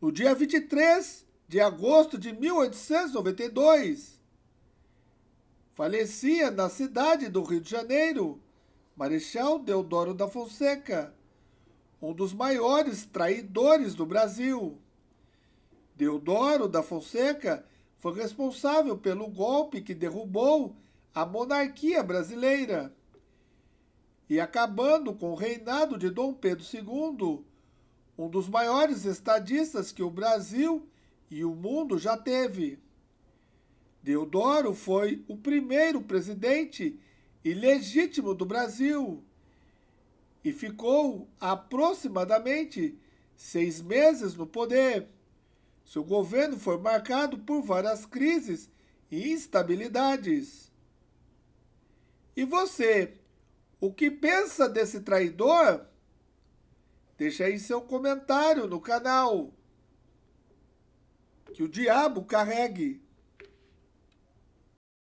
no dia 23 de agosto de 1892. Falecia na cidade do Rio de Janeiro, Marechal Deodoro da Fonseca, um dos maiores traidores do Brasil. Deodoro da Fonseca foi responsável pelo golpe que derrubou a monarquia brasileira e acabando com o reinado de Dom Pedro II um dos maiores estadistas que o Brasil e o mundo já teve. Deodoro foi o primeiro presidente ilegítimo do Brasil e ficou aproximadamente seis meses no poder. Seu governo foi marcado por várias crises e instabilidades. E você, o que pensa desse traidor? Deixa aí seu comentário no canal. Que o diabo carregue.